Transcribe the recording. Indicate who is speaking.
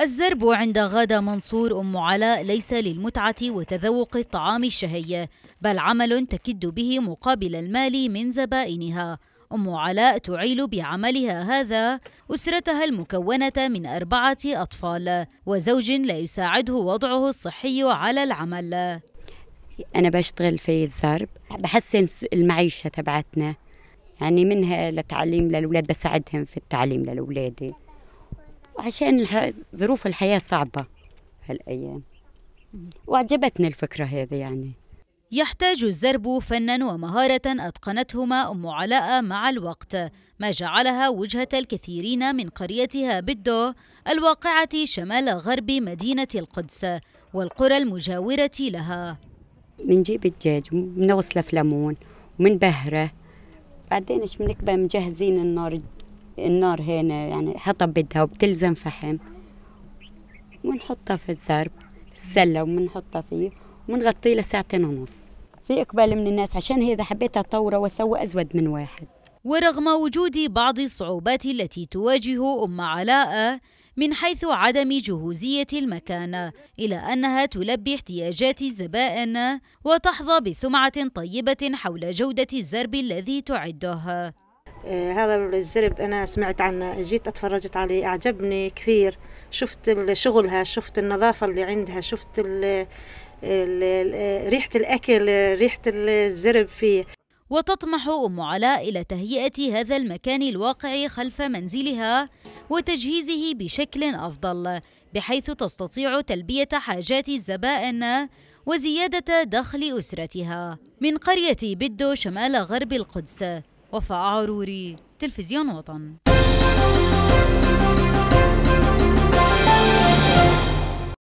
Speaker 1: الزرب عند غادة منصور أم علاء ليس للمتعة وتذوق الطعام الشهي بل عمل تكد به مقابل المال من زبائنها أم علاء تعيل بعملها هذا أسرتها المكونة من أربعة أطفال وزوج لا يساعده وضعه الصحي على العمل
Speaker 2: أنا بشتغل في الزرب بحسن المعيشة تبعتنا يعني منها لتعليم للأولاد بساعدهم في التعليم للأولاد وعشان ظروف الحياة صعبة هالأيام وعجبتنا الفكرة هذه يعني
Speaker 1: يحتاج الزرب فنا ومهارة أتقنتهما أم علاء مع الوقت ما جعلها وجهة الكثيرين من قريتها بالدو الواقعة شمال غرب مدينة القدس والقرى المجاورة لها
Speaker 2: جيب الدجاج ومنوصله في ليمون ومنبهره بعدين ايش بنكبه مجهزين النار النار هنا يعني حطب بدها وبتلزم فحم ونحطها في الزرب السلة ومنحطها فيه ومنغطيه لساعتين ونص في إقبال من الناس عشان هي إذا حبيت أطوره وأسوي أزود من واحد
Speaker 1: ورغم وجود بعض الصعوبات التي تواجه أم علاء من حيث عدم جهوزية المكان إلى أنها تلبي احتياجات الزبائن وتحظى بسمعة طيبة حول جودة الزرب الذي
Speaker 3: تعده آه، هذا الزرب أنا سمعت عنه جيت أتفرجت عليه أعجبني كثير شفت شغلها شفت النظافة اللي عندها شفت الـ الـ الـ ريحة الأكل ريحة الزرب فيه وتطمح أم
Speaker 1: علاء إلى تهيئة هذا المكان الواقع خلف منزلها وتجهيزه بشكل أفضل بحيث تستطيع تلبية حاجات الزبائن وزيادة دخل أسرتها من قرية بدو شمال غرب القدس وفاء عروري تلفزيون وطن